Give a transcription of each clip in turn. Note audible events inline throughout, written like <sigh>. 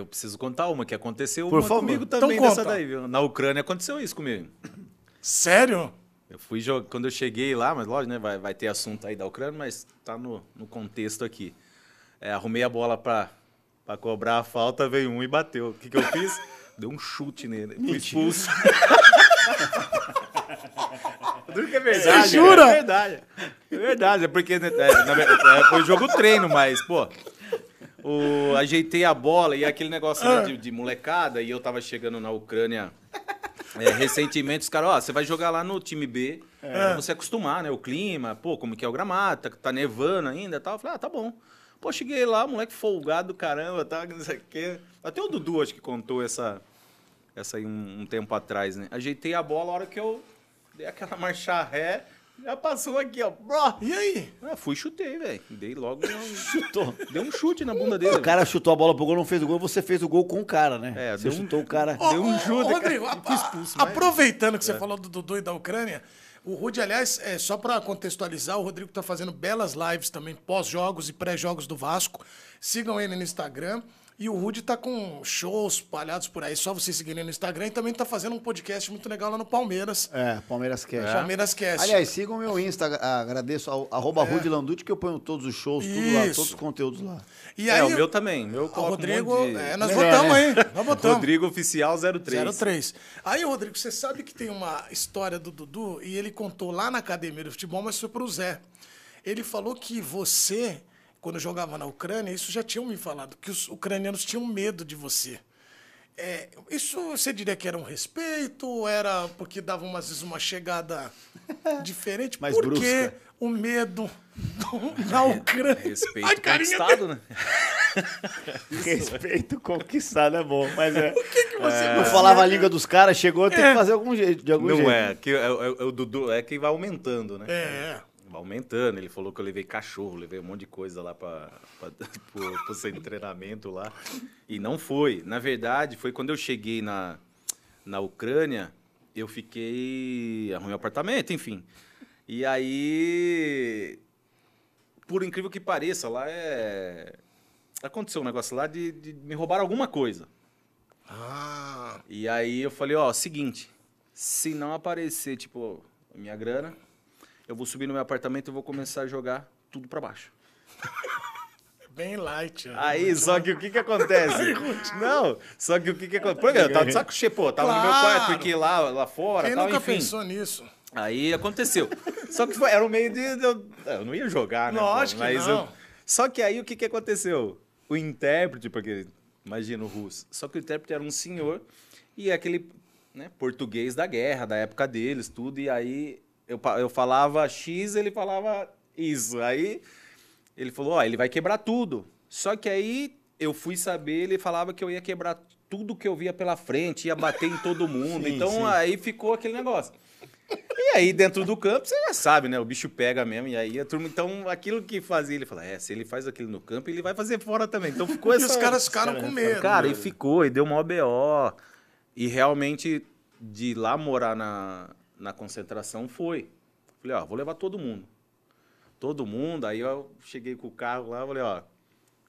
Eu preciso contar uma que aconteceu Por uma favor. comigo então também então dessa daí. Viu? Na Ucrânia aconteceu isso comigo. Sério? Eu fui jogar quando eu cheguei lá, mas lógico, né? Vai, vai ter assunto aí da Ucrânia, mas tá no, no contexto aqui. É, arrumei a bola para para cobrar a falta, veio um e bateu. O que, que eu fiz? <laughs> Deu um chute nele. impulso expulso. Duro <laughs> que é verdade. Você jura? Né? É verdade. É verdade. É porque né, é, na, é, foi jogo treino, mas, pô, o, ajeitei a bola e aquele negócio né, de, de, molecada, e eu tava chegando na Ucrânia é, recentemente, os caras, ó, você vai jogar lá no time B, é. pra você acostumar, né? O clima, pô, como que é o gramado, tá, tá nevando ainda e tal. Eu falei, ah, tá bom. Pô, cheguei lá, moleque folgado, caramba, tá, não sei o quê. Até o Dudu, acho que contou essa, essa aí um, um tempo atrás, né? Ajeitei a bola a hora que eu dei aquela <laughs> marcha ré, já passou aqui, ó. Bro. E aí? Ah, fui chutei, velho. Dei logo. Chutou. Deu um chute na bunda dele. O cara chutou a bola pro gol, não fez o gol, você fez o gol com o cara, né? É, você chutou um... o cara. Oh, deu um chute. Rodrigo, cara. A, a, aproveitando que é. você falou do Dudu e da Ucrânia, o Rude, aliás, é, só para contextualizar, o Rodrigo tá fazendo belas lives também, pós-jogos e pré-jogos do Vasco. Sigam ele no Instagram. E o Rude tá com shows palhados por aí, só vocês seguirem no Instagram. E também tá fazendo um podcast muito legal lá no Palmeiras. É, Palmeiras Cast. É. Palmeiras Cast. Aliás, sigam o meu Insta, agradeço, arroba é. Rude Landucci, que eu ponho todos os shows, tudo Isso. lá, todos os conteúdos lá. E é, aí, é, o meu também. Meu Rodrigo, um de... é, nós votamos, é, hein? Nós <laughs> botamos Rodrigo Oficial 03. 03. Aí, Rodrigo, você sabe que tem uma história do Dudu, e ele contou lá na academia do futebol, mas foi pro Zé. Ele falou que você quando eu jogava na Ucrânia, isso já tinham me falado, que os ucranianos tinham medo de você. É, isso você diria que era um respeito, era porque dava umas vezes uma chegada <laughs> diferente? Mais Por brusca. que o medo do, <laughs> na é, Ucrânia? Respeito a conquistado, né? <laughs> respeito conquistado é bom, mas é. O que, que você é... Não falava a língua dos caras, chegou, tem que é. fazer algum jeito, de algum Não jeito. Não é, que é, é, é, o Dudu é que vai aumentando, né? É aumentando. Ele falou que eu levei cachorro, levei um monte de coisa lá para <laughs> o centro de treinamento lá. E não foi. Na verdade, foi quando eu cheguei na, na Ucrânia, eu fiquei. arrumei um apartamento, enfim. E aí. Por incrível que pareça, lá é. Aconteceu um negócio lá de, de me roubar alguma coisa. Ah! E aí eu falei: ó, seguinte, se não aparecer, tipo, minha grana, eu vou subir no meu apartamento e vou começar a jogar tudo para baixo. <laughs> Bem light. Né? Aí, aí só que o que que acontece? <laughs> não, só que o que que acontece? Por eu tava de saco cheio, pô, tava claro. no meu quarto, porque lá, lá fora, Quem tal, nunca enfim. pensou nisso? Aí aconteceu. Só que foi, era um meio de. Eu, eu não ia jogar, né? Lógico, mas não. Eu, só que aí o que, que aconteceu? O intérprete, porque imagina o russo. Só que o intérprete era um senhor e aquele né, português da guerra, da época deles, tudo. E aí eu, eu falava X, ele falava isso. Aí ele falou, ó, ele vai quebrar tudo. Só que aí eu fui saber, ele falava que eu ia quebrar tudo que eu via pela frente, ia bater em todo <laughs> mundo. Sim, então sim. aí ficou aquele negócio. E aí, dentro do campo, você já sabe, né? O bicho pega mesmo. E aí a turma, então, aquilo que fazia, ele fala: é, se ele faz aquilo no campo, ele vai fazer fora também. Então ficou assim. <laughs> E os caras ficaram com medo. Cara, né? e ficou, e deu uma OBO E realmente, de lá morar na, na concentração foi. Falei, ó, vou levar todo mundo. Todo mundo, aí eu cheguei com o carro lá, falei, ó,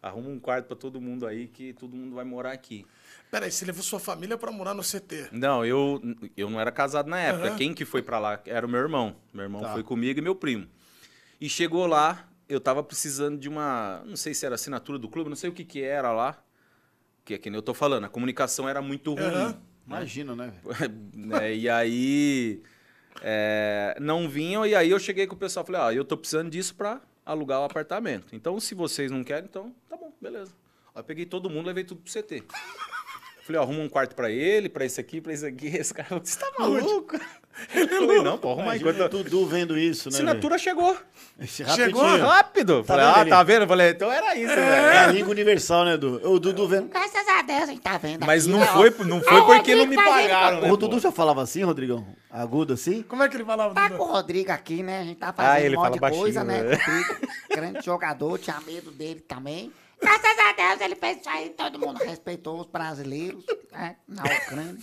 arruma um quarto para todo mundo aí que todo mundo vai morar aqui. Peraí, você levou sua família para morar no CT? Não, eu, eu não era casado na época. Uhum. Quem que foi para lá era o meu irmão. Meu irmão tá. foi comigo e meu primo. E chegou lá, eu tava precisando de uma, não sei se era assinatura do clube, não sei o que que era lá. Que é que nem eu tô falando, a comunicação era muito ruim. Uhum. Imagina, né? <laughs> é, e aí é, não vinham, e aí eu cheguei com o pessoal falei, ó, ah, eu tô precisando disso para alugar o apartamento. Então, se vocês não querem, então tá bom, beleza. Aí eu peguei todo mundo levei tudo pro CT. Falei, ó, arruma um quarto para ele, para esse aqui, para esse aqui. <laughs> Esse cara você tá maluco? Ele não, porra, mas aí. Dudu vendo isso, né? Assinatura chegou. rapidinho. Chegou tá rápido. Tá falei, vendo, ah, tá vendo? Falei, então era isso, né? É, é a língua universal, né, Dudu? O Dudu vendo. Graças a Deus, a gente tá vendo. Mas aqui, não, foi, não foi é, porque não me tá pagaram, né, O Dudu já falava assim, Rodrigão? Agudo assim? Como é que ele falava? Tá com o Rodrigo aqui, né? A gente tá ah, fazendo ah, ele um monte de coisa, né? né? Grande jogador, tinha medo dele também. Graças a Deus ele fez isso aí, todo mundo respeitou os brasileiros, né? Na Ucrânia.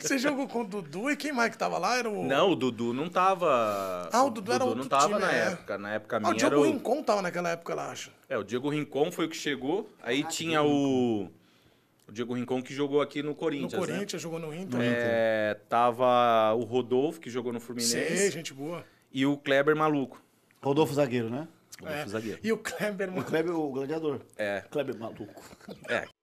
Você jogou com o Dudu e quem mais que tava lá? Era o... Não, o Dudu não tava. Ah, o Dudu, o Dudu era não tava time, na é. época. Na época ah, minha. O Diego o... Rincon tava naquela época, lá, acho. É, o Diego Rincon foi o que chegou. Aí ah, tinha o. O Diego Rincon que jogou aqui no Corinthians. No né? Corinthians, né? jogou no Inter. É, tava o Rodolfo, que jogou no Fluminense. Sim, gente boa. E o Kleber maluco. Rodolfo zagueiro, né? é. zagueiro. E o Kleber, O Kleber, é o gladiador. É. Kleber maluco. É,